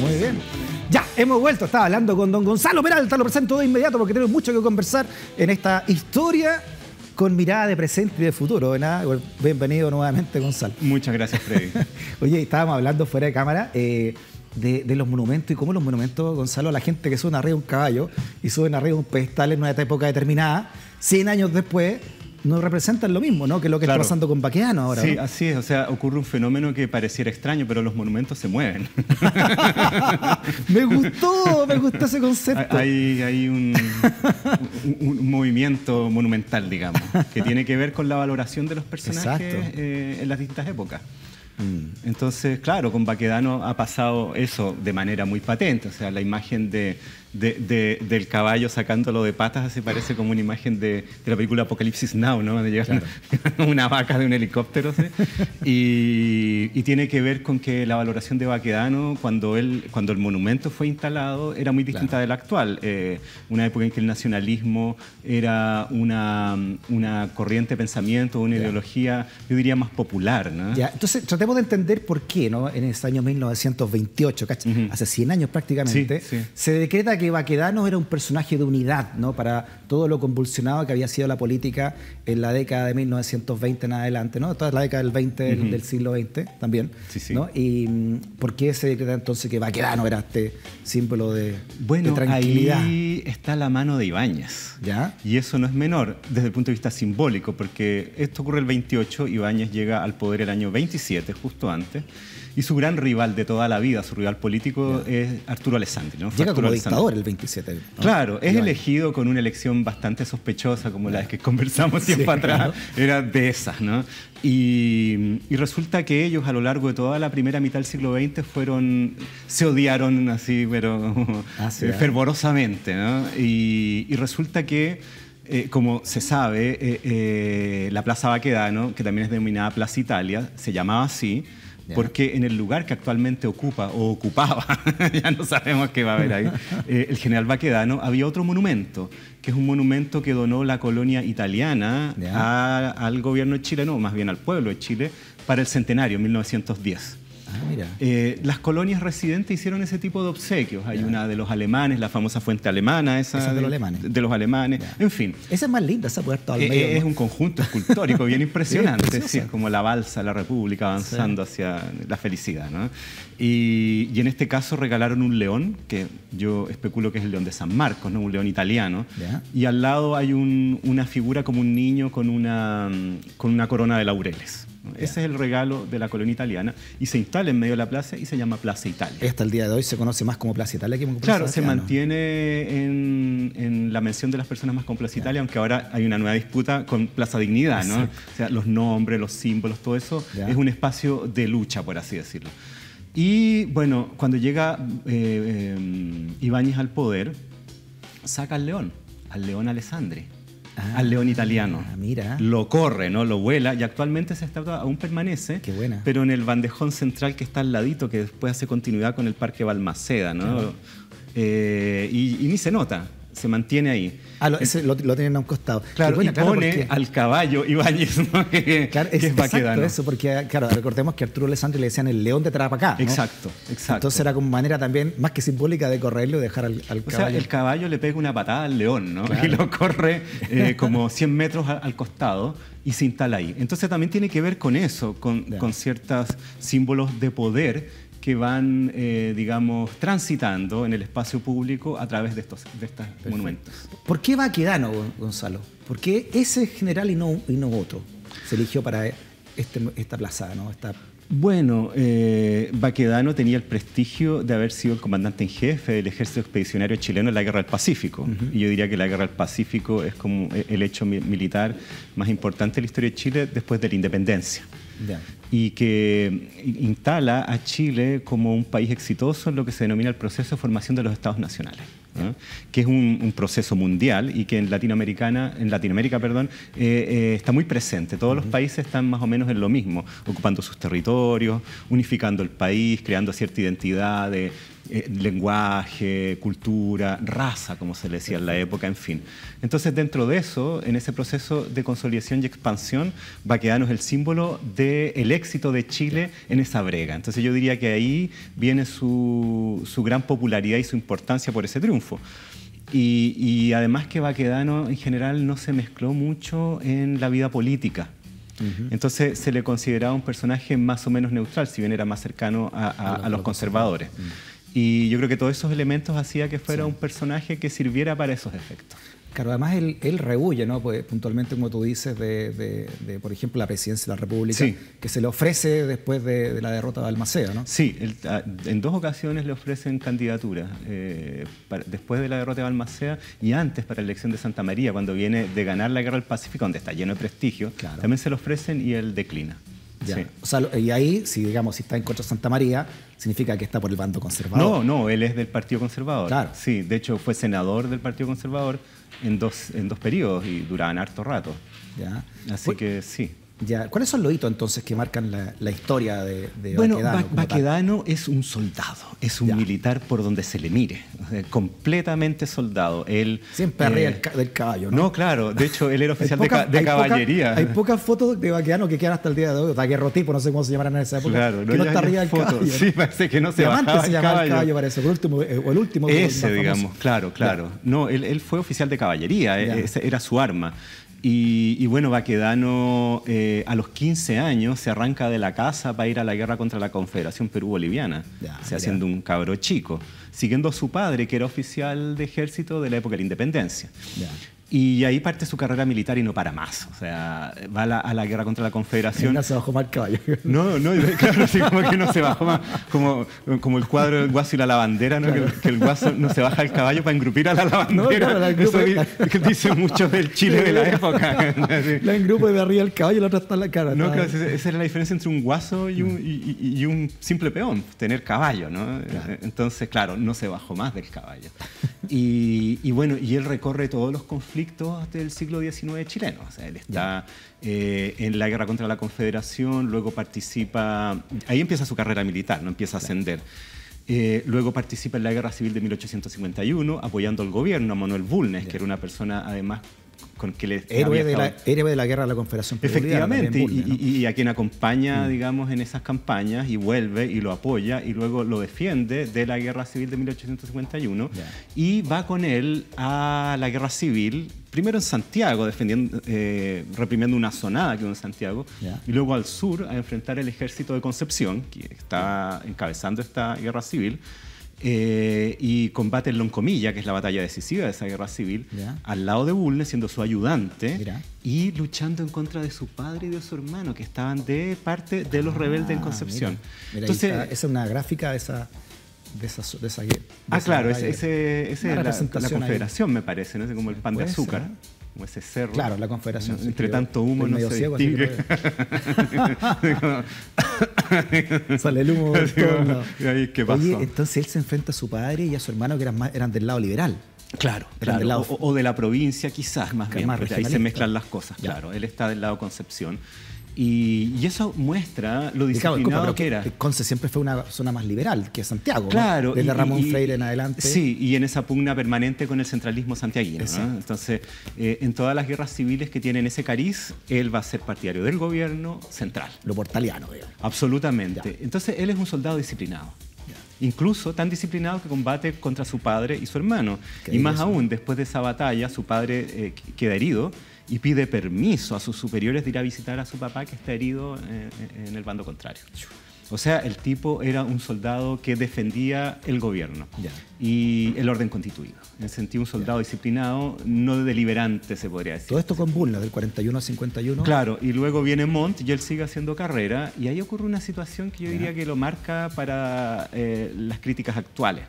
Muy bien. Ya, hemos vuelto. Estaba hablando con don Gonzalo Peralta. Lo presento de inmediato porque tenemos mucho que conversar en esta historia con mirada de presente y de futuro. Bienvenido nuevamente, Gonzalo. Muchas gracias, Freddy. Oye, estábamos hablando fuera de cámara. Eh, de, los monumentos y cómo los monumentos, Gonzalo, la gente que sube arriba de un caballo y sube arriba un pedestal en una época determinada, 100 años después, no representan lo mismo, ¿no? Que lo que está pasando con Baqueano ahora. Sí, así es. O sea, ocurre un fenómeno que pareciera extraño, pero los monumentos se mueven. me gustó, me gustó ese concepto. Hay, un, movimiento monumental, digamos, que tiene que ver con la valoración de los personajes eh, en las distintas épocas. Mm. Entonces, claro, con Baquedano ha pasado eso de manera muy patente, o sea, la imagen de, de, del caballo sacándolo de patas, así parece como una imagen de, la película Apocalipsis Now, ¿no? De una, vaca de un helicóptero, ¿sí? y, tiene que ver con que la valoración de Baquedano, cuando, él, cuando el monumento fue instalado, era muy distinta de la actual. Eh, una época en que el nacionalismo era una, una corriente de pensamiento, una ideología, yo diría, más popular, ¿no? Entonces, tratemos de entender por qué, ¿no? En este año 1928, hace 100 años prácticamente, se decreta que Baquedano era un personaje de unidad, ¿no? Para todo lo convulsionado que había sido la política en la década de 1920 en adelante, ¿no? Toda la década del 20 del, siglo XX también, Y mm, ¿por qué se decreta entonces que Baquedano era este símbolo de, bueno, tranquilidad? ahí está la mano de Ibáñez. ¿Ya? Y eso no es menor desde el punto de vista simbólico, porque esto ocurre el 28, Ibáñez llega al poder el año 27, justo antes. Y su gran rival de toda la vida, su rival político, es Arturo Alessandri. ¿no? como dictador el 27. Claro, es elegido con una elección bastante sospechosa, como la la que conversamos tiempo atrás. Era de esas, ¿no? Y, resulta que ellos a lo largo de toda la primera mitad del siglo XX fueron, se odiaron así, pero ah, ¿eh? fervorosamente. y resulta que eh, como se sabe, eh, eh, la Plaza Baquedano, que también es denominada Plaza Italia, se llamaba así porque en el lugar que actualmente ocupa o ocupaba, ya no sabemos qué va a haber ahí, el general Baquedano, había otro monumento, que es un monumento que donó la colonia italiana al gobierno chileno, más bien al pueblo de Chile, para el centenario, 1910. Ah, eh, las colonias residentes hicieron ese tipo de obsequios. Hay una de los alemanes, la famosa fuente alemana, esa, de, los alemanes. En fin. Esa es más linda, esa puerta al eh, medio. Eh, es un conjunto escultórico bien impresionante, sí, como la balsa, de la república avanzando hacia la felicidad. ¿no? Y, en este caso regalaron un león, que yo especulo que es el león de San Marcos, ¿no? un león italiano. Y al lado hay una figura como un niño con con una corona de laureles. Ese es el regalo de la colonia italiana. Y se instala en medio de la plaza y se llama Plaza Italia. Hasta el día de hoy se conoce más como Plaza Italia que como Plaza Claro, se mantiene en, la mención de las personas más con Plaza Italia, aunque ahora hay una nueva disputa con Plaza Dignidad, ¿no? O sea, los nombres, los símbolos, todo eso es un espacio de lucha, por así decirlo. Y bueno, cuando llega eh, eh Ibáñez al poder, saca al león, al león Alessandri al león ah, italiano. mira. Lo corre, ¿no? Lo vuela y actualmente se está aún permanece. Pero en el bandejón central que está al ladito, que después hace continuidad con el Parque Balmaceda, ¿no? Eh, y, ni se nota se mantiene ahí. Ah, lo, lo, tienen a un costado. Claro, y pone al caballo Ibáñez, ¿no? claro, es, que eso, porque claro, recordemos que a Arturo Alessandri le decían el león de Tarapacá. ¿no? Exacto, exacto. Entonces era como manera también, más que simbólica, de correrlo y dejar al, caballo. O sea, el caballo le pega una patada al león, ¿no? Y lo corre eh, como 100 metros al, costado y se instala ahí. Entonces también tiene que ver con eso, con, con ciertos símbolos de poder que van, eh, digamos, transitando en el espacio público a través de estos monumentos. ¿Por qué Baquedano, Gonzalo? ¿Por qué ese general y no, y no otro se eligió para este, esta plaza, ¿no? Bueno, eh, Baquedano tenía el prestigio de haber sido el comandante en jefe del ejército expedicionario chileno en la Guerra del Pacífico. Y yo diría que la Guerra del Pacífico es como e, el hecho militar más importante de la historia de Chile después de la independencia. Y que instala a Chile como un país exitoso en lo que se denomina el proceso de formación de los estados nacionales. que es un, proceso mundial y que en, Latinoamericana, en Latinoamérica perdón, eh, eh, está muy presente. Todos los países están más o menos en lo mismo, ocupando sus territorios, unificando el país, creando cierta identidad de eh, lenguaje, cultura, raza, como se le decía en la época, en fin. Entonces, dentro de eso, en ese proceso de consolidación y expansión, Baquedano es el símbolo del el éxito de Chile en esa brega. Entonces, yo diría que ahí viene su, su gran popularidad y su importancia por ese triunfo. Y, además que Baquedano en general no se mezcló mucho en la vida política. Entonces se le consideraba un personaje más o menos neutral, si bien era más cercano a, los conservadores. Mm. Y yo creo que todos esos elementos hacía que fuera un personaje que sirviera para esos efectos. Claro, además él, él ¿no? Pues, puntualmente, como tú dices, de, por ejemplo, la presidencia de la República, que se le ofrece después de, la derrota de Almacea, ¿no? Sí, en dos ocasiones le ofrecen candidatura, eh, después de la derrota de Balmacea y antes para la elección de Santa María, cuando viene de ganar la guerra del Pacífico, donde está lleno de prestigio, también se le ofrecen y él declina y ahí, si digamos, si está en contra Santa María, significa que está por el bando conservador. No, no, él es del Partido Conservador. Claro. Sí, de hecho fue senador del Partido Conservador en dos, en dos periodos y duraban harto rato. Ya. Así que sí. ¿Cuáles son los hitos entonces que marcan la, historia de, bueno, Baquedano? Bueno, Baquedano es un soldado, es un militar por donde se le mire, eh, completamente soldado. Él, Siempre arriba eh, del caballo, ¿no? No, claro, de hecho él era oficial de, caballería. hay pocas fotos de Baquedano que quedan hasta el día de hoy, Daguerrotipo, no sé cómo se llamarán en esa época, claro, que no está arriba del caballo. Sí, parece que no se bajaba antes se llamaba caballo. el caballo, parece, el último, eh, el último. Ese, digamos, claro, claro. No, él, él, fue oficial de caballería, era su arma. Y, bueno, Baquedano eh, a los 15 años se arranca de la casa para ir a la guerra contra la Confederación Perú-Boliviana, haciendo un cabro chico, siguiendo a su padre, que era oficial de ejército de la época de la independencia. Y ahí parte su carrera militar y no para más. O sea, va a la, guerra contra la Confederación. No se bajó más el caballo. No, no, claro, sí, como que no se bajó más. Como, como el cuadro del guaso y la lavandera, ¿no? Que, el guaso no se baja el caballo para engrupir a la lavandera. Eso dice mucho del Chile de la época. La engrupa de arriba el caballo y la otra está en la cara. No, claro, esa era la diferencia entre un guaso y un, y un simple peón, tener caballo, ¿no? Entonces, claro, no se bajó más del caballo. Y, bueno, y él recorre todos los conflictos hasta el siglo XIX chileno. O sea, él está eh, en la guerra contra la Confederación, luego participa, ahí empieza su carrera militar, no empieza a ascender. Eh, luego participa en la guerra civil de 1851, apoyando al gobierno, a Manuel Bulnes, que era una persona además con que héroe, de la, héroe de la guerra de la Confederación Efectivamente, y, a quien acompaña, mm. digamos, en esas campañas y vuelve y lo apoya y luego lo defiende de la guerra civil de 1851 y va con él a la guerra civil primero en Santiago, defendiendo, eh, reprimiendo una sonada que hubo en Santiago, y luego al sur a enfrentar el ejército de Concepción, que está encabezando esta guerra civil. Eh, y combate en Loncomilla, que es la batalla decisiva de esa guerra civil, al lado de Bulne, siendo su ayudante y luchando en contra de su padre y de su hermano, que estaban de parte de los ah, rebeldes en Concepción. Entonces, esa, es una gráfica esa, de esa, de esa, ah, claro, esa es la, confederación, me parece, ¿no? como el pan de azúcar. Como ese cerro. Claro, la confederación. entre tanto humo no se distingue. Sale el humo. ahí, ¿qué pasó? entonces él se enfrenta a su padre y a su hermano que eran, eran del lado liberal. Claro, Del lado, o, de la provincia quizás, más que más ahí se mezclan las cosas, claro. Él está del lado Concepción y, eso muestra lo disciplinado que era. Conce siempre fue una zona más liberal que Santiago. Claro. ¿no? Desde Ramón Freire en adelante. Sí, y en esa pugna permanente con el centralismo santiaguino. Entonces, eh, en todas las guerras civiles que tienen ese cariz, él va a ser partidario del gobierno central. Lo portaliano, Absolutamente. Entonces, él es un soldado disciplinado incluso tan disciplinado que combate contra su padre y su hermano. y más aún, después de esa batalla, su padre eh, queda herido y pide permiso a sus superiores de ir a visitar a su papá que está herido eh, en, el bando contrario. O sea, el tipo era un soldado que defendía el gobierno y el orden constituido. En el sentido, un soldado disciplinado, no deliberante, se podría decir. Todo esto con burla, del 41 al 51. Claro, y luego viene Montt y él sigue haciendo carrera. Y ahí ocurre una situación que yo diría que lo marca para eh, las críticas actuales.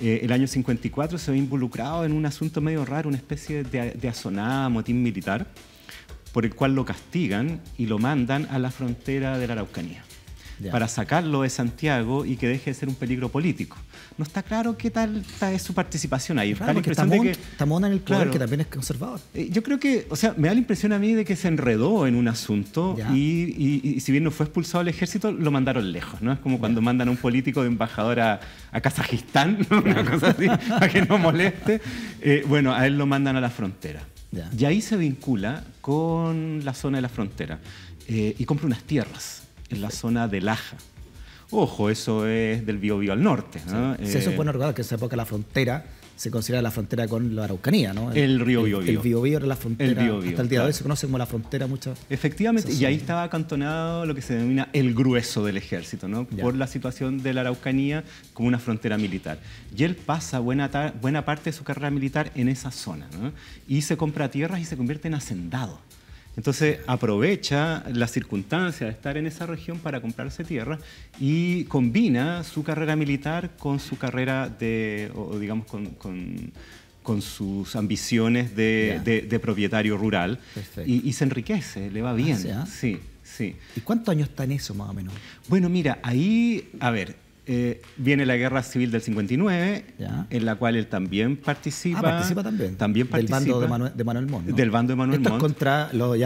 Eh, el año 54 se ve involucrado en un asunto medio raro, una especie de, de asonada, motín militar, por el cual lo castigan y lo mandan a la frontera de la Araucanía para sacarlo de Santiago y que deje de ser un peligro político. No está claro qué tal es su participación ahí. Claro, porque que, en el poder, que también es conservador. Eh, yo creo que, o sea, me da la impresión a mí de que se enredó en un asunto y, si bien no fue expulsado del ejército, lo mandaron lejos, ¿no? Es como cuando mandan a un político de embajador a, Kazajistán, una cosa así, para que no moleste. Eh, bueno, a él lo mandan a la frontera. Y ahí se vincula con la zona de la frontera eh, y compra unas tierras en la zona de Laja. Ojo, eso es del Biobío al norte. Sí. eso es eh, bueno que en esa época la frontera se considera la frontera con la Araucanía, ¿no? El, río Biobío. El Biobío era la frontera. El hasta el día de hoy se conoce como la frontera Efectivamente, y ahí estaba acantonado lo que se denomina el grueso del ejército, ¿no? Por la situación de la Araucanía como una frontera militar. Y él pasa buena, buena parte de su carrera militar en esa zona, ¿no? Y se compra tierras y se convierte en hacendado. Entonces aprovecha la circunstancia de estar en esa región para comprarse tierra y combina su carrera militar con su carrera de, o digamos, con, sus ambiciones de, propietario rural y, se enriquece, le va bien. Ah, ah? ¿sí, sí, ¿Y cuántos años está en eso más o menos? Bueno, mira, ahí, a ver, eh, viene la guerra civil del 59, en la cual él también participa. Ah, participa también. También participa. Del bando de Manuel, de Montt. Del bando de Manuel Esto contra eh, los,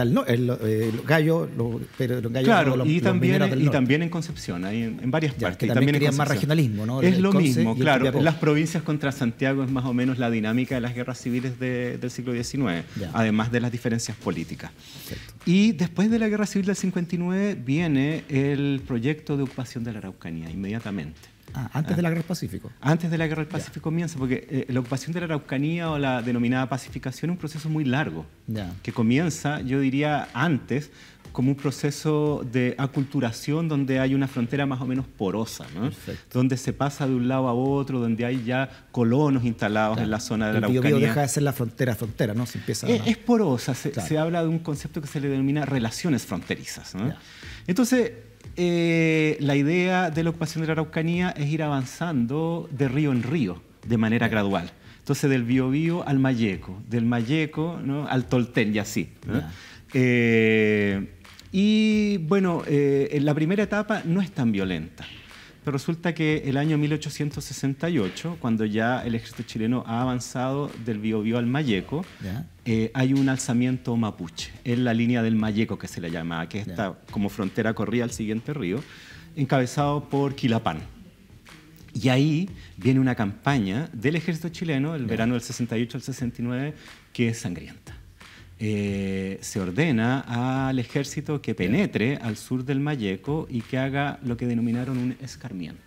gallos, pero claro, y, también, y también en Concepción, en, varias partes. Que también, más regionalismo, Es lo mismo, claro. Las provincias contra Santiago es más o menos la dinámica de las guerras civiles del siglo XIX, además de las diferencias políticas. Y después de la guerra civil del 59 viene el proyecto de ocupación de la Araucanía, inmediatamente. Ah, antes ah. de la Guerra del Pacífico. Antes de la Guerra del Pacífico comienza, porque eh, la ocupación de la Araucanía o la denominada pacificación es un proceso muy largo, que comienza, yo diría, antes como un proceso de aculturación donde hay una frontera más o menos porosa, donde se pasa de un lado a otro, donde hay ya colonos instalados en la zona de la Araucanía. El deja de ser la frontera frontera, ¿no? Se empieza es, porosa, se, habla de un concepto que se le denomina relaciones fronterizas. Entonces, eh, la idea de la ocupación de la Araucanía es ir avanzando de río en río, de manera gradual. Entonces, del Biobío al Mayeco, del Mayeco al Tolten y así. Eh, y bueno, eh, la primera etapa no es tan violenta. Pero resulta que el año 1868, cuando ya el ejército chileno ha avanzado del Biobío al Mayeco, eh, hay un alzamiento mapuche, en la línea del Mayeco que se le llama, que está como frontera corría al siguiente río, encabezado por Quilapán. Y ahí viene una campaña del ejército chileno, el verano del 68 al 69, que es sangrienta. Eh, se ordena al ejército que penetre al sur del Mayeco y que haga lo que denominaron un escarmiento.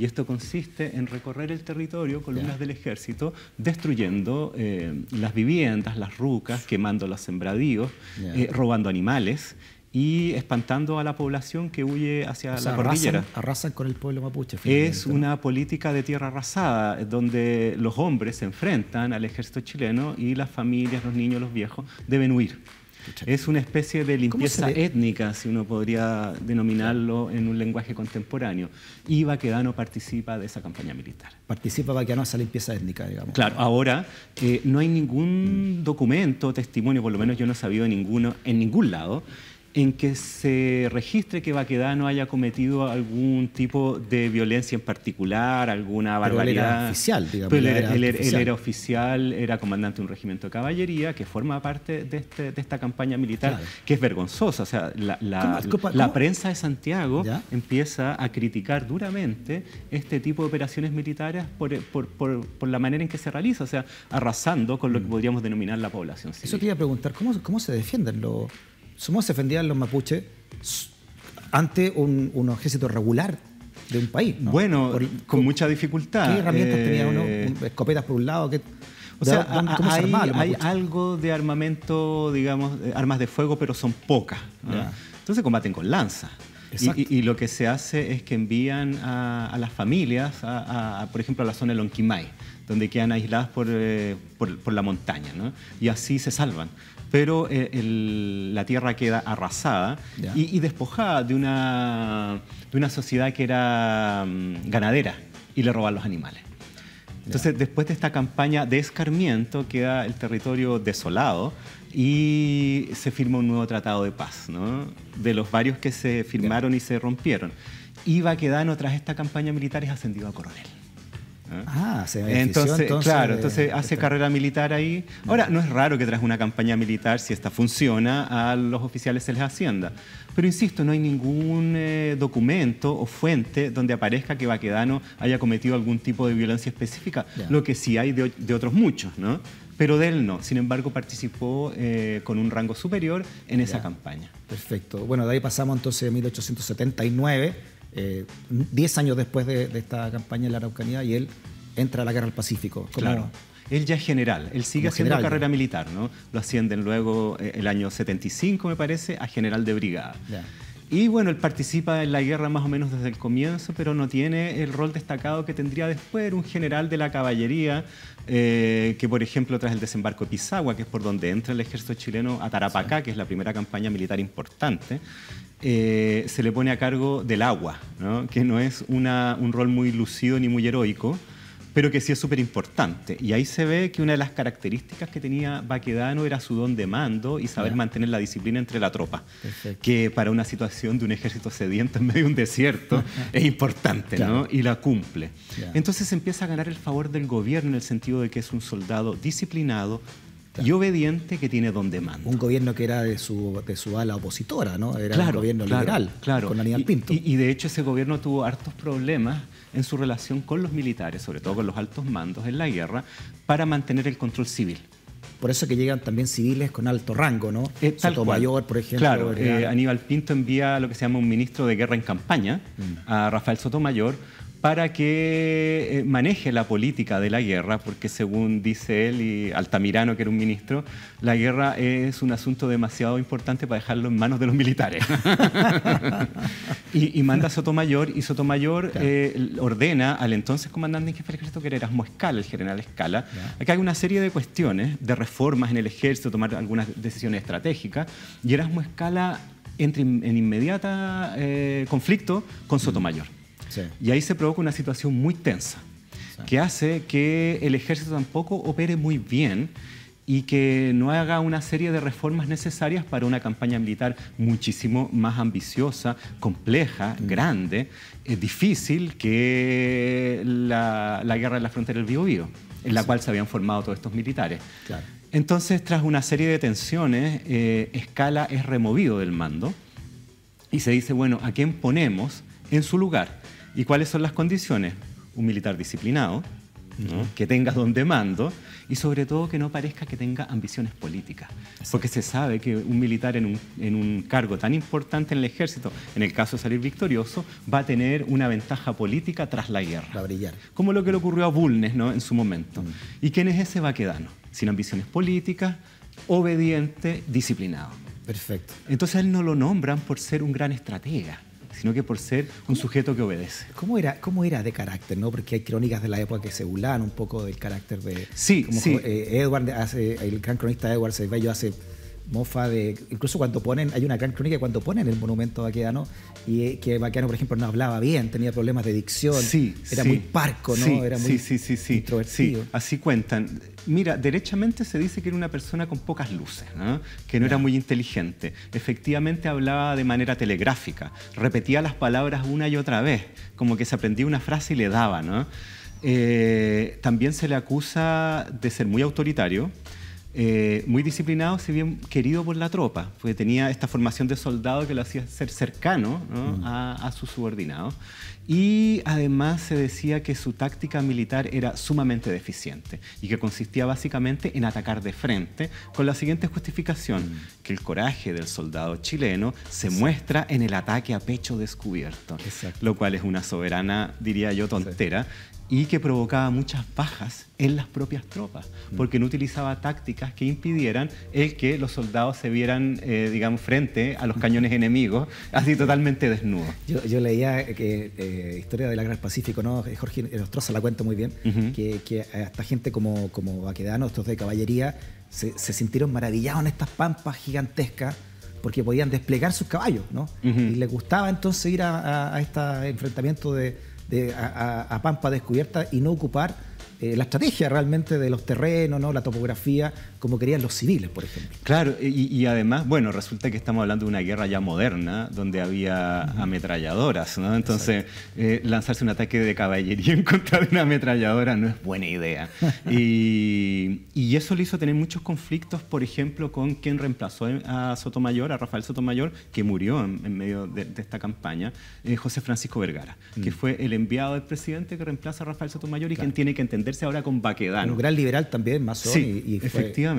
Y esto consiste en recorrer el territorio, columnas del ejército, destruyendo eh, las viviendas, las rucas, quemando los sembradíos, eh, robando animales y espantando a la población que huye hacia la cordillera. Arrasan, con el pueblo mapuche. Es una política de tierra arrasada, donde los hombres se enfrentan al ejército chileno y las familias, los niños, los viejos, deben huir. Es una especie de limpieza étnica, si uno podría denominarlo en un lenguaje contemporáneo. Y Baquedano participa de esa campaña militar. Participa Baquedano esa limpieza étnica, digamos. Claro, ahora eh, no hay ningún documento, testimonio, por lo menos yo no he sabido ninguno, en ningún lado, en que se registre que Baquedano haya cometido algún tipo de violencia en particular, alguna barbaridad. él era oficial, digamos. él, era, oficial. era comandante de un regimiento de caballería que forma parte de, este, esta campaña militar, que es vergonzosa. O sea, la, prensa de Santiago empieza a criticar duramente este tipo de operaciones militares por, la manera en que se realiza, o sea, arrasando con lo que mm. podríamos denominar la población. Civil. Eso quería preguntar, cómo se defienden los somos defendían los mapuches ante un, ejército regular de un país. Bueno, con, mucha dificultad. ¿Qué herramientas eh, tenía uno? ¿Escopetas por un lado? o sea, hay, algo de armamento, digamos, armas de fuego, pero son pocas. Entonces combaten con lanzas. Y, lo que se hace es que envían a, las familias, por ejemplo, a la zona de Lonquimay, donde quedan aisladas por, eh, por la montaña, ¿no? y así se salvan pero eh, la tierra queda arrasada y, despojada de una, de una sociedad que era mm, ganadera y le roban los animales. Entonces, después de esta campaña de escarmiento, queda el territorio desolado y se firma un nuevo tratado de paz, de los varios que se firmaron y se rompieron. Y quedando tras esta campaña militar, es ascendido a coronel. ¿eh? Ah, se entonces, entonces, claro, entonces hace carrera militar ahí. Ahora, no es raro que tras una campaña militar, si esta funciona, a los oficiales se les hacienda. Pero insisto, no hay ningún eh, documento o fuente donde aparezca que Baquedano haya cometido algún tipo de violencia específica, lo que sí hay de, otros muchos, ¿no? pero de él no. Sin embargo, participó eh, con un rango superior en esa campaña. Perfecto. Bueno, de ahí pasamos entonces a 1879, eh, diez años después de, esta campaña en la Araucanía y él entra a la guerra al Pacífico. claro. Él ya es general, él sigue haciendo carrera militar, ¿no? Lo ascienden luego eh, el año 75, me parece, a general de brigada. Y bueno, él participa en la guerra más o menos desde el comienzo, pero no tiene el rol destacado que tendría después un general de la caballería, eh, que por ejemplo tras el desembarco de Pisagua, que es por donde entra el ejército chileno a Tarapacá, que es la primera campaña militar importante, eh, se le pone a cargo del agua, que no es un rol muy lucido ni muy heroico, pero que sí es súper importante. Y ahí se ve que una de las características que tenía Baquedano era su don de mando y saber mantener la disciplina entre la tropa, que para una situación de un ejército sediento en medio de un desierto es importante, y la cumple. Entonces empieza a ganar el favor del gobierno en el sentido de que es un soldado disciplinado, y obediente que tiene donde manda. Un gobierno que era de su, de su ala opositora, ¿no? Era el gobierno liberal, con Aníbal Pinto. Y, de hecho ese gobierno tuvo hartos problemas en su relación con los militares, sobre todo con los altos mandos en la guerra, para mantener el control civil. Por eso que llegan también civiles con alto rango, ¿no? Eh, Sotomayor, por ejemplo. Claro, eh, Aníbal Pinto envía lo que se llama un ministro de guerra en campaña mm. a Rafael Sotomayor para que eh, maneje la política de la guerra, porque según dice él y Altamirano, que era un ministro, la guerra es un asunto demasiado importante para dejarlo en manos de los militares. y, manda Sotomayor, y Sotomayor eh, ordena al entonces comandante en jefe del ejército, que era Erasmo Escala, el general Escala, que hay una serie de cuestiones, de reformas en el ejército, tomar algunas decisiones estratégicas, y Erasmo Escala entra en inmediata eh, conflicto con Sotomayor. Y ahí se provoca una situación muy tensa, que hace que el ejército tampoco opere muy bien y que no haga una serie de reformas necesarias para una campaña militar muchísimo más ambiciosa, compleja, mm. grande, eh, difícil que la, guerra de la frontera del Bío, en la cual se habían formado todos estos militares. Entonces, tras una serie de tensiones, eh, Escala es removido del mando y se dice, bueno, ¿a quién ponemos en su lugar? ¿Y cuáles son las condiciones? Un militar disciplinado, que tenga donde mando y sobre todo que no parezca que tenga ambiciones políticas. Porque se sabe que un militar en un, cargo tan importante en el ejército, en el caso de salir victorioso, va a tener una ventaja política tras la guerra. Va a brillar. Como lo que le ocurrió a Bulnes en su momento. ¿Y quién es ese vaquedano? Sin ambiciones políticas, obediente, disciplinado. Perfecto. Entonces a él no lo nombran por ser un gran estratega sino que por ser un sujeto que obedece. ¿Cómo era, cómo era de carácter? ¿no? Porque hay crónicas de la época que se burlan un poco del carácter de... Sí, como sí. Eh, Edward, hace, el gran cronista Edward Cervello hace mofa de. Incluso cuando ponen, hay una gran crónica cuando ponen el monumento a no y eh, que vaqueano, por ejemplo, no hablaba bien, tenía problemas de dicción. Sí, era muy parco, ¿no? Sí, era muy sí, sí, sí, así cuentan. Mira, derechamente se dice que era una persona con pocas luces, que no era muy inteligente. Efectivamente hablaba de manera telegráfica, repetía las palabras una y otra vez, como que se aprendía una frase y le daba. ¿no? Eh, también se le acusa de ser muy autoritario, eh, muy disciplinado, si bien querido por la tropa, porque tenía esta formación de soldado que lo hacía ser cercano mm. a, su subordinado. Y además se decía que su táctica militar era sumamente deficiente y que consistía básicamente en atacar de frente con la siguiente justificación, mm. que el coraje del soldado chileno se muestra en el ataque a pecho descubierto, lo cual es una soberana, diría yo, tontera y que provocaba muchas bajas en las propias tropas, mm. porque no utilizaba tácticas que impidieran el que los soldados se vieran, eh, digamos, frente a los mm. cañones enemigos, así totalmente desnudos. Yo, leía que eh, Historia de la Guerra del Pacífico, ¿no? Eh, Jorge Nostroza la cuenta muy bien, que, que, hasta gente como, como Baquedano, estos de caballería, se, sintieron maravillados en estas pampas gigantescas porque podían desplegar sus caballos, ¿no? Y les gustaba entonces ir a este enfrentamiento de de, a, pampa descubierta y no ocupar eh, la estrategia realmente de los terrenos, ¿no? la topografía como querían los civiles, por ejemplo. Claro, y, además, bueno, resulta que estamos hablando de una guerra ya moderna, donde había ametralladoras, ¿no? Entonces, eh, lanzarse un ataque de caballería en contra de una ametralladora no es buena idea. y, eso le hizo tener muchos conflictos, por ejemplo, con quien reemplazó a Sotomayor, a Rafael Sotomayor, que murió en, medio de, esta campaña, eh, José Francisco Vergara, que mm. fue el enviado del presidente que reemplaza a Rafael Sotomayor y quien tiene que entenderse ahora con Baquedano. Un gran liberal también, más Sí, y, efectivamente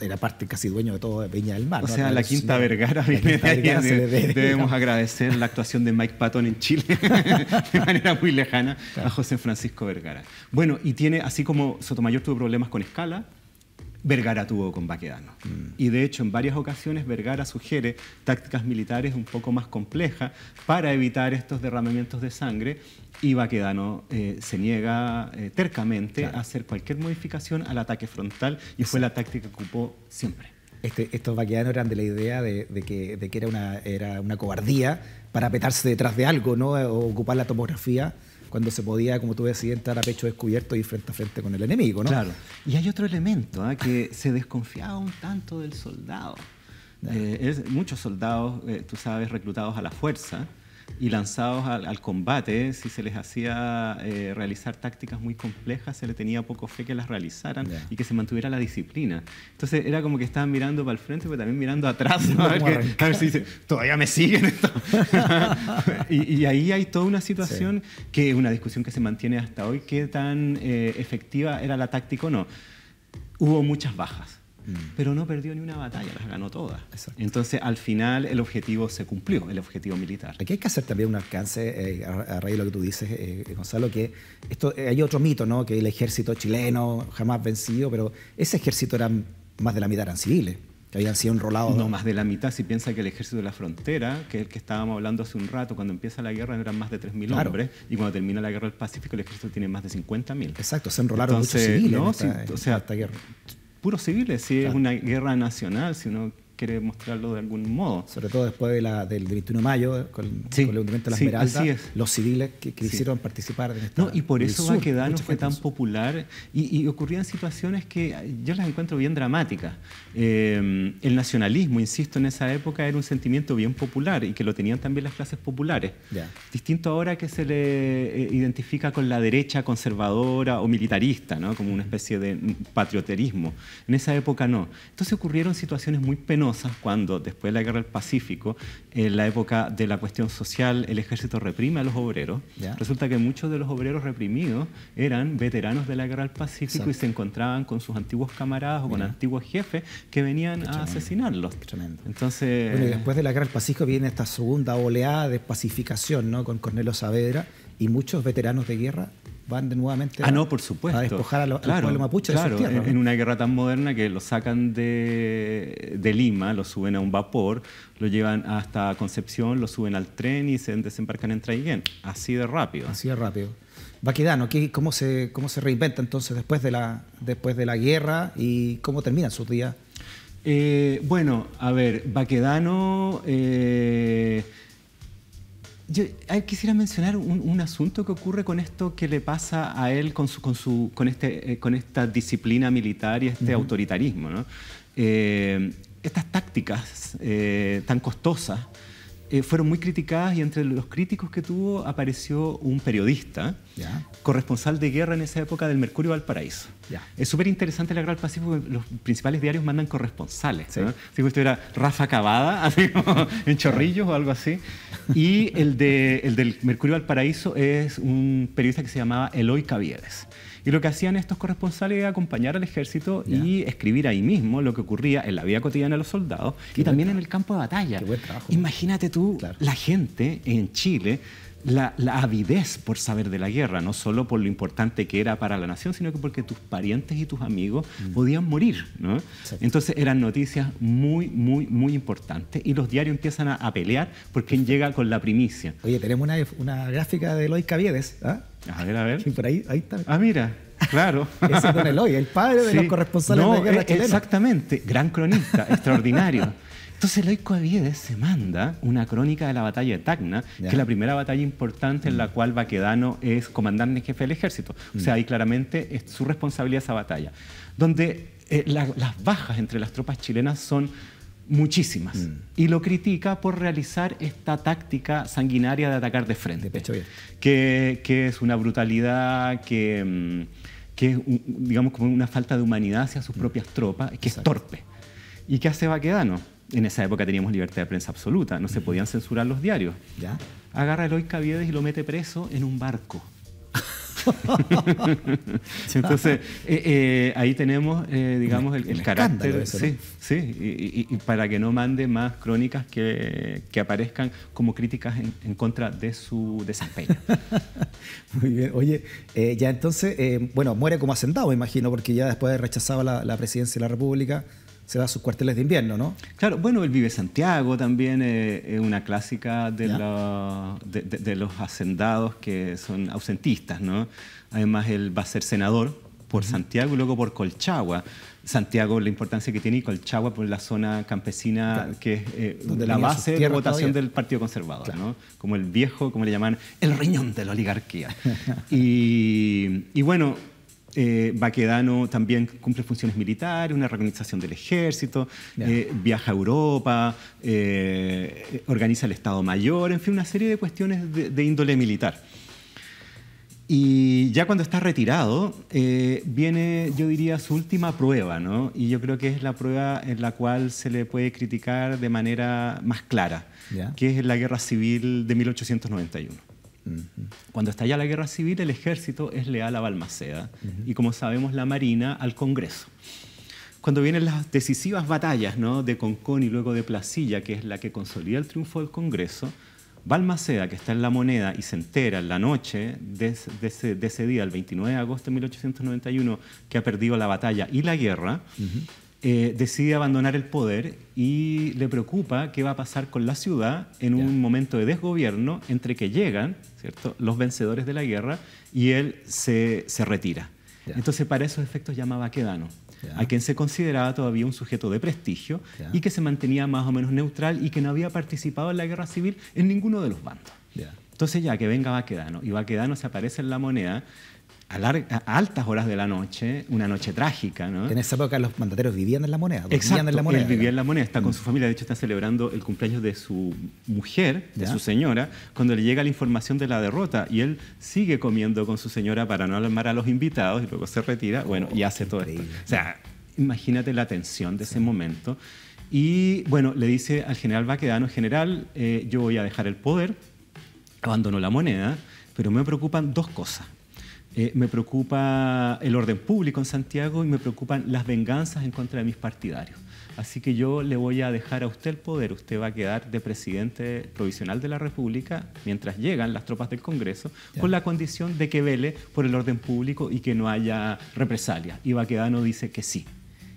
era parte casi dueño de todo de Peña del Mar. O sea, la Quinta Vergara, debemos agradecer la actuación de Mike Patton en Chile de manera muy lejana a José Francisco Vergara. Bueno, y tiene, así como Sotomayor tuvo problemas con escala, Vergara tuvo con Baquedano. Mm. Y de hecho, en varias ocasiones Vergara sugiere tácticas militares un poco más complejas para evitar estos derramamientos de sangre y Baquedano eh, se niega eh, tercamente a hacer cualquier modificación al ataque frontal y fue la táctica que ocupó siempre. Este, estos Vaquedanos eran de la idea de, que, era, una, cobardía para petarse detrás de algo, ¿no? O ocupar la topografía cuando se podía, como tú decías, entrar a pecho descubierto y frente a frente con el enemigo, ¿no? Claro. Y hay otro elemento, ¿ah? que se desconfiaba un tanto del soldado. Eh, es, muchos soldados, eh, tú sabes, reclutados a la fuerza, y lanzados al, combate, si se les hacía eh, realizar tácticas muy complejas, se le tenía poco fe que las realizaran y que se mantuviera la disciplina. Entonces era como que estaban mirando para el frente, pero también mirando atrás, a, ver si dice, todavía me siguen esto. y, ahí hay toda una situación que es una discusión que se mantiene hasta hoy, qué tan eh, efectiva era la táctica o no. Hubo muchas bajas Mm. pero no perdió ni una batalla, las ganó todas. Entonces, al final, el objetivo se cumplió, el objetivo militar. Aquí hay que hacer también un alcance, eh, a, raíz de lo que tú dices, eh, Gonzalo, que esto, eh, hay otro mito, ¿no? Que el ejército chileno jamás vencido, pero ese ejército era más de la mitad eran civiles que habían sido enrolados. No, más de la mitad, si piensa que el ejército de la frontera, que es el que estábamos hablando hace un rato, cuando empieza la guerra eran más de 3.000 hombres, y cuando termina la guerra del Pacífico el ejército tiene más de 50.000. Exacto, se enrolaron muchos civiles o sea, esta guerra puros civiles, si es una guerra nacional, si uno quiere mostrarlo de algún modo. Sobre todo después de la, del 21 de mayo, eh, con, el hundimiento de las sí, los civiles que, quisieron participar en esta, No, y por eso Baquedano fue tan popular y, ocurrían situaciones que yo las encuentro bien dramáticas. Eh, el nacionalismo, insisto, en esa época era un sentimiento bien popular y que lo tenían también las clases populares. Distinto ahora que se le eh, identifica con la derecha conservadora o militarista, ¿no? como una especie de patrioterismo. En esa época no. Entonces ocurrieron situaciones muy penosas cuando, después de la guerra del Pacífico, en la época de la cuestión social, el ejército reprime a los obreros. Resulta que muchos de los obreros reprimidos eran veteranos de la guerra del Pacífico y se encontraban con sus antiguos camaradas o con antiguos jefes que venían a asesinarlos. Tremendo. Entonces, bueno, y después de la guerra del Pacífico viene esta segunda oleada de pacificación ¿no? con Cornelio Saavedra y muchos veteranos de guerra van de nuevamente ah, a, no, por supuesto. despojar a, los mapuches En una guerra tan moderna que lo sacan de, Lima, lo suben a un vapor, lo llevan hasta Concepción, lo suben al tren y se desembarcan en Traiguén. Así de rápido. Así de rápido. Baquedano, cómo, se, reinventa entonces después de, la, guerra y cómo terminan sus días? Eh, bueno, a ver, Baquedano... Eh, yo quisiera mencionar un, asunto que ocurre con esto que le pasa a él con, este, eh, esta disciplina militar y este autoritarismo. Eh, estas tácticas eh, tan costosas eh, fueron muy criticadas y entre los críticos que tuvo apareció un periodista, corresponsal de guerra en esa época del Mercurio Valparaíso. Es súper interesante la guerra Pacífico los principales diarios mandan corresponsales. Sí. ¿no? Si era Rafa Cavada, así como en Chorrillos o algo así. Y el, de, el del Mercurio Valparaíso es un periodista que se llamaba Eloy Caviedes. Y lo que hacían estos corresponsales era acompañar al ejército y escribir ahí mismo lo que ocurría en la vida cotidiana de los soldados y también en el campo de batalla. Qué buen trabajo. Imagínate tú, la gente en Chile la, avidez por saber de la guerra, no solo por lo importante que era para la nación, sino que porque tus parientes y tus amigos mm. podían morir. Entonces eran noticias muy, muy, muy importantes y los diarios empiezan a, pelear por quién llega con la primicia. Oye, tenemos una, una gráfica de Eloy Caviedes. ¿ah? A ver, a ver. por ahí, ahí está. Ah, mira. Claro. Ese es Don Eloy, el padre de los corresponsales de la guerra e, chilena. Exactamente, gran cronista, extraordinario. Entonces Loico Aviedes se manda una crónica de la batalla de Tacna, que es la primera batalla importante en la mm. cual Baquedano es comandante jefe del ejército. O sea, ahí mm. claramente es su responsabilidad esa batalla. Donde eh, las bajas entre las tropas chilenas son muchísimas. Mm. Y lo critica por realizar esta táctica sanguinaria de atacar de frente. Que, es una brutalidad que... es, digamos, como una falta de humanidad hacia sus propias tropas, que es torpe. ¿Y qué hace Baquedano? en esa época teníamos libertad de prensa absoluta, no se podían censurar los diarios. ¿Ya? Agarra a Eloy Caviedes y lo mete preso en un barco. Entonces, eh, eh, ahí tenemos, eh, digamos, el, el carácter. Eso, sí, sí y, para que no mande más crónicas que, que aparezcan como críticas en, contra de su desempeño. Muy bien. Oye, ya entonces, bueno, muere como asentado, imagino, porque ya después rechazaba la, la presidencia de la República se va a sus cuarteles de invierno, ¿no? Claro, bueno, él vive Santiago también, eh, es una clásica de, la, de, los hacendados que son ausentistas, ¿no? Además, él va a ser senador por Santiago y luego por Colchagua. Santiago, la importancia que tiene y Colchagua por la zona campesina que es eh, la base de votación del Partido Conservador, ¿no? como el viejo, como le llaman, el riñón de la oligarquía. y, y bueno, eh, Baquedano también cumple funciones militares, una reorganización del ejército, eh, viaja a Europa, eh, organiza el Estado Mayor, en fin, una serie de cuestiones de, índole militar. Y ya cuando está retirado, eh, viene, yo diría, su última prueba, ¿no? Y yo creo que es la prueba en la cual se le puede criticar de manera más clara, que es la Guerra Civil de 1891. Cuando está Cuando estalla la guerra civil, el ejército es leal a Balmaceda y, como sabemos, la Marina al Congreso. Cuando vienen las decisivas batallas ¿no? de Concón y luego de Placilla, que es la que consolida el triunfo del Congreso, Balmaceda, que está en la moneda y se entera en la noche de, ese día, el 29 de agosto de 1891, que ha perdido la batalla y la guerra, eh, decide abandonar el poder y le preocupa qué va a pasar con la ciudad en un momento de desgobierno entre que llegan ¿cierto? los vencedores de la guerra y él se, retira. Entonces, para esos efectos llamaba Quedano. a quien se consideraba todavía un sujeto de prestigio y que se mantenía más o menos neutral y que no había participado en la guerra civil en ninguno de los bandos. Entonces ya que venga Baquedano y Baquedano se aparece en la moneda a, altas horas de la noche, una noche trágica. ¿no? En esa época los mandateros vivían en la moneda. en la moneda, él vivía en la moneda, está con mm. su familia, de hecho está celebrando el cumpleaños de su mujer, de su señora, cuando le llega la información de la derrota y él sigue comiendo con su señora para no alarmar a los invitados y luego se retira, bueno, y hace todo esto. O sea, imagínate la tensión de ese momento. Y bueno, le dice al general Baquedano, general, eh, yo voy a dejar el poder, abandono la moneda, pero me preocupan dos cosas. Eh, me preocupa el orden público en Santiago y me preocupan las venganzas en contra de mis partidarios. Así que yo le voy a dejar a usted el poder. Usted va a quedar de presidente provisional de la República mientras llegan las tropas del Congreso, con la condición de que vele por el orden público y que no haya represalias. Y Baquedano dice que sí.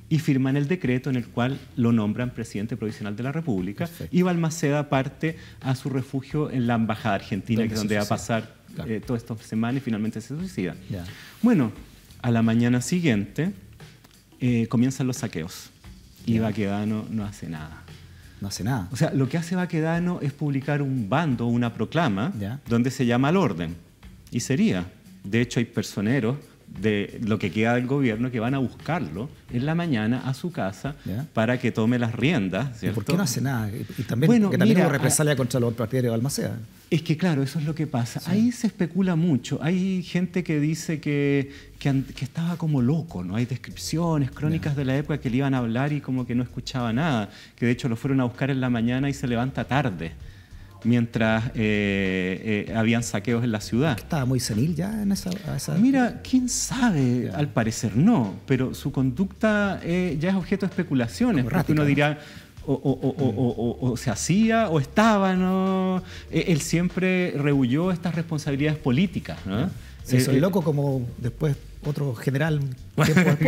Y firman el decreto en el cual lo nombran presidente provisional de la República. Y Balmaceda parte a su refugio en la Embajada Argentina, que es donde va a pasar claro. eh, toda esta y finalmente se suicida. Bueno, a la mañana siguiente eh, comienzan los saqueos y Baquedano no hace nada. No hace nada. O sea, lo que hace Baquedano es publicar un bando, una proclama, donde se llama al orden. Y sería. De hecho, hay personeros de lo que queda del gobierno que van a buscarlo en la mañana a su casa para que tome las riendas. ¿cierto? ¿Por qué no hace nada? Y, también, bueno, también represalia ah, contra los partidarios de Almaceda. Es que claro, eso es lo que pasa. Ahí se especula mucho. Hay gente que dice que, que, estaba como loco, ¿no? Hay descripciones, crónicas de la época que le iban a hablar y como que no escuchaba nada, que de hecho lo fueron a buscar en la mañana y se levanta tarde mientras eh, eh, habían saqueos en la ciudad. Estaba muy senil ya en esa, Mira, quién sabe, al parecer no, pero su conducta eh, ya es objeto de especulaciones, porque uno dirá, o, se hacía o estaba, ¿no? E, él siempre rehuyó estas responsabilidades políticas, ¿no? Sí, loco como después otro general.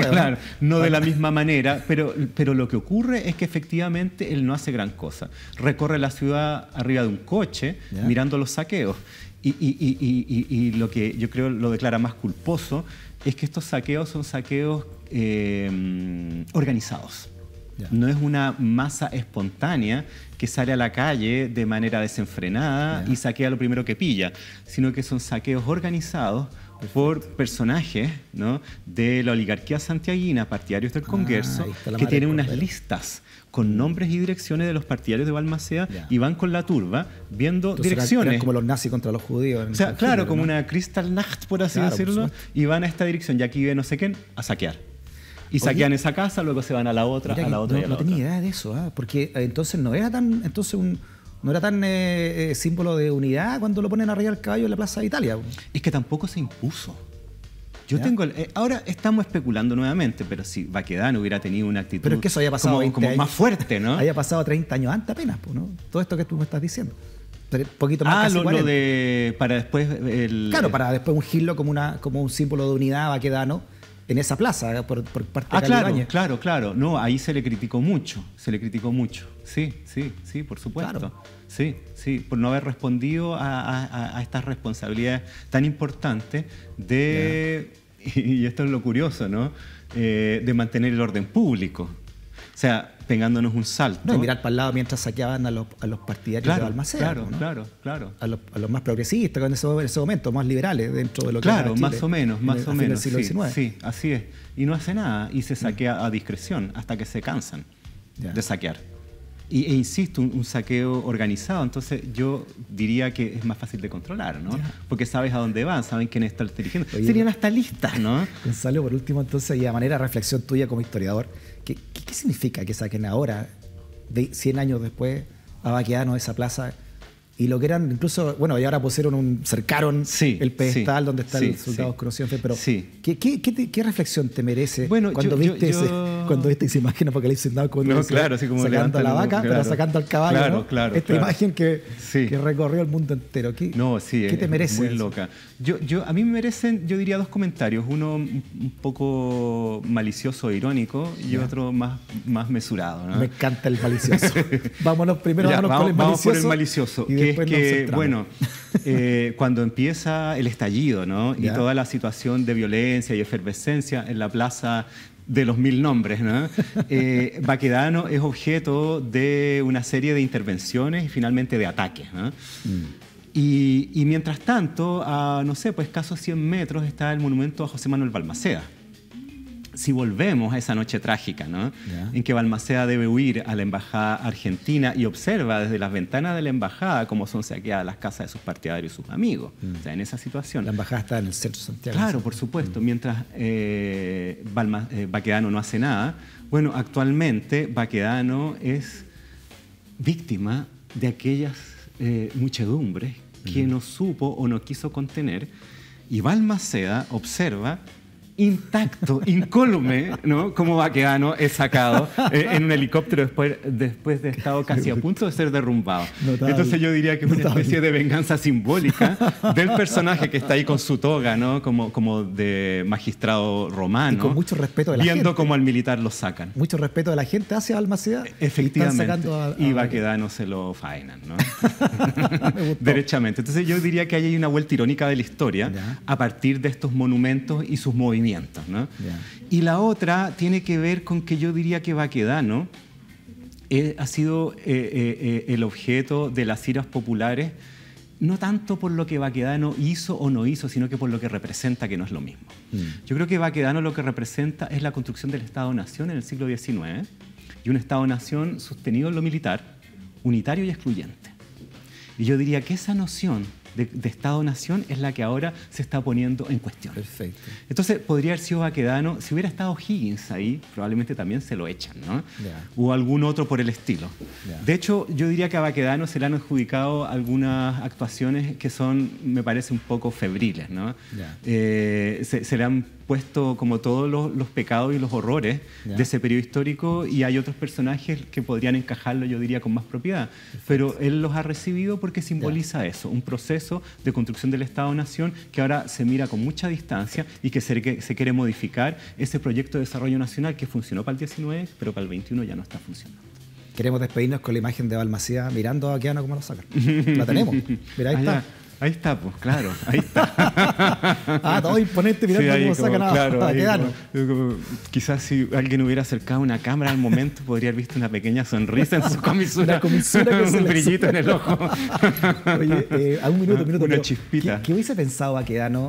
no de la misma manera, pero, pero lo que ocurre es que efectivamente él no hace gran cosa. Recorre la ciudad arriba de un coche mirando los saqueos. Y, lo que yo creo lo declara más culposo es que estos saqueos son saqueos eh, organizados. No es una masa espontánea que sale a la calle de manera desenfrenada y saquea lo primero que pilla, sino que son saqueos organizados por personajes ¿no? de la oligarquía santiaguina, partidarios del ah, Congreso, que tienen unas listas con nombres y direcciones de los partidarios de Balmaceda y van con la turba viendo direcciones. como los nazis contra los judíos. O sea, claro, como una Kristallnacht, por así decirlo, y van a esta dirección, ya aquí ve no sé quién, a saquear. Y saquean esa casa, luego se van a la otra, a la otra. No, tenía idea de eso, ¿ah? porque eh, entonces no era tan. Entonces un, no era tan eh, eh, símbolo de unidad cuando lo ponen a arriba el caballo en la Plaza de Italia. Es que tampoco se impuso. Yo tengo. Eh, ahora estamos especulando nuevamente, pero si Baquedano hubiera tenido una actitud. Pero es que eso haya pasado. Como, más fuerte, ¿no? Haya pasado 30 años antes apenas, ¿no? Todo esto que tú me estás diciendo. Un poquito más ah, lo, de. Para después. claro, para después ungirlo como, una, como un símbolo de unidad a Baquedano en esa plaza por, parte de de Ah, claro, claro, claro. No, ahí se le criticó mucho, se le criticó mucho. Sí, sí, sí, por supuesto. Sí, sí, por no haber respondido a, estas responsabilidades tan importantes de, y esto es lo curioso, ¿no? Eh, de mantener el orden público. O sea, pegándonos un salto. De mirar para el lado mientras saqueaban a los, partidarios claro, de Balmaceda. Claro, claro, claro. A los, más progresistas en ese, en ese, momento, más liberales dentro de lo que Claro, más o menos, más o menos. el siglo sí, sí, así es. Y no hace nada y se mm. saquea a discreción hasta que se cansan de saquear. Y, e insisto, un, saqueo organizado. Entonces yo diría que es más fácil de controlar, ¿no? Porque sabes a dónde van, saben quién está dirigiendo. Serían hasta listas, ¿no? Gonzalo, por último, entonces, y a manera de reflexión tuya como historiador, ¿qué, significa que saquen ahora, de 100 años después, a vaquearnos esa plaza y lo que eran incluso, bueno, y ahora pusieron un, cercaron el pedestal donde está los el soldado pero ¿qué, qué, reflexión te merece cuando, viste ese, cuando viste esa imagen Apocalipsis cuando no, claro, como sacando a la vaca, claro, pero sacando al caballo, esta imagen que, recorrió el mundo entero, ¿qué, ¿qué te merece? Muy loca. Yo, a mí me merecen, yo diría dos comentarios, uno un poco malicioso e irónico y otro más, más mesurado. Me encanta el malicioso. Vámonos primero, vámonos vamos, el malicioso. Vamos por el malicioso es que, bueno, eh, cuando empieza el estallido, Y toda la situación de violencia y efervescencia en la plaza de los mil nombres, eh, Baquedano es objeto de una serie de intervenciones y finalmente de ataques, mm. Y, mientras tanto, a, no sé, pues casi 100 metros está el monumento a José Manuel Balmaceda si volvemos a esa noche trágica, ¿no? En que Balmaceda debe huir a la embajada argentina y observa desde las ventanas de la embajada cómo son saqueadas las casas de sus partidarios y sus amigos. Mm. O sea, en esa situación. La embajada está en el centro de Santiago. Claro, por supuesto. Mm. Mientras eh, eh, Baquedano no hace nada. Bueno, actualmente Baquedano es víctima de aquellas eh, muchedumbres que mm. no supo o no quiso contener. Y Balmaceda observa intacto, incólume, ¿no? Como vaqueano es sacado eh, en un helicóptero después, después de estar casi a punto de ser derrumbado. Entonces yo diría que es una especie de venganza simbólica del personaje que está ahí con su toga, ¿no? Como, como de magistrado romano. Y con mucho respeto de la gente. Viendo cómo al militar lo sacan. Mucho respeto de la gente hacia Almaceda. Efectivamente. Y, a, vaquedano se lo faenan, ¿no? Derechamente. Entonces yo diría que ahí hay una vuelta irónica de la historia a partir de estos monumentos y sus movimientos ¿no? Y la otra tiene que ver con que yo diría que Baquedano eh, ha sido eh, eh, el objeto de las iras populares, no tanto por lo que Baquedano hizo o no hizo, sino que por lo que representa, que no es lo mismo. Mm. Yo creo que Baquedano lo que representa es la construcción del Estado-Nación en el siglo XIX y un Estado-Nación sostenido en lo militar, unitario y excluyente. Y yo diría que esa noción de, Estado-Nación es la que ahora se está poniendo en cuestión. Perfecto. Entonces, podría haber sido Baquedano, si hubiera estado Higgins ahí, probablemente también se lo echan, ¿no? O algún otro por el estilo. De hecho, yo diría que a Baquedano se le han adjudicado algunas actuaciones que son, me parece, un poco febriles, ¿no? Eh, se le han puesto como todos los, pecados y los horrores de ese periodo histórico y hay otros personajes que podrían encajarlo, yo diría, con más propiedad. Pero él los ha recibido porque simboliza eso, un proceso de construcción del Estado-Nación que ahora se mira con mucha distancia y que se, quiere modificar ese proyecto de desarrollo nacional que funcionó para el 19, pero para el 21 ya no está funcionando. Queremos despedirnos con la imagen de Balmaceda mirando a Keanu como lo sacan. La tenemos. Mira, ahí está. Ahí está, pues, claro, ahí está. ah, todo imponente mirando cómo sacan a, quizás si alguien hubiera acercado una cámara al momento, podría haber visto una pequeña sonrisa en su comisura. comisura que un brillito en el ojo. Oye, eh, a un minuto, un minuto. ¿qué, hubiese pensado a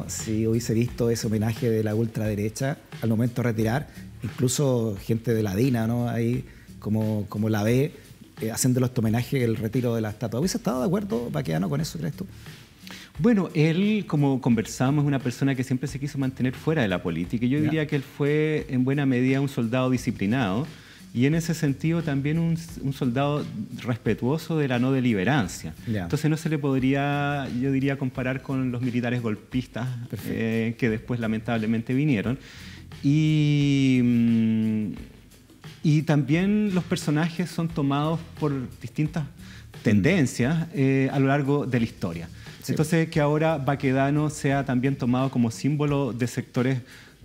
si hubiese visto ese homenaje de la ultraderecha al momento de retirar? Incluso gente de la DINA, ¿no? Ahí, como, como la ve, eh, haciendo los este homenaje el retiro de la estatua. ¿Hubiese estado de acuerdo Baquedano, con eso, crees tú? Bueno, él, como conversamos, es una persona que siempre se quiso mantener fuera de la política. yo diría que él fue, en buena medida, un soldado disciplinado y en ese sentido también un, soldado respetuoso de la no deliberancia. Entonces no se le podría, yo diría, comparar con los militares golpistas eh, que después lamentablemente vinieron. Mm, y, también los personajes son tomados por distintas tendencias eh, a lo largo de la historia. Entonces, que ahora Baquedano sea también tomado como símbolo de sectores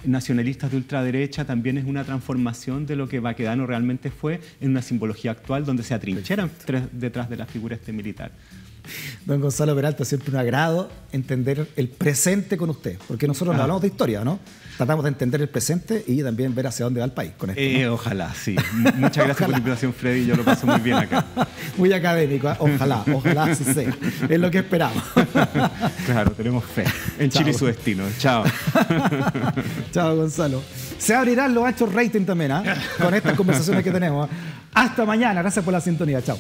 nacionalistas de ultraderecha también es una transformación de lo que Baquedano realmente fue en una simbología actual donde se atrincheran detrás de la figura este militar. Don Gonzalo Peralta, siempre un agrado entender el presente con usted, porque nosotros ah. hablamos de historia, ¿no? Tratamos de entender el presente y también ver hacia dónde va el país con esto. Eh, ojalá, sí. Muchas gracias por la invitación, Freddy. Yo lo paso muy bien acá. Muy académico, ¿eh? ojalá, ojalá así sea. Es lo que esperamos. claro, tenemos fe. En Chile y su destino. Chao. Chao, Gonzalo. Se abrirán los anchos rating también, ¿ah? Con estas conversaciones que tenemos. Hasta mañana. Gracias por la sintonía. Chao.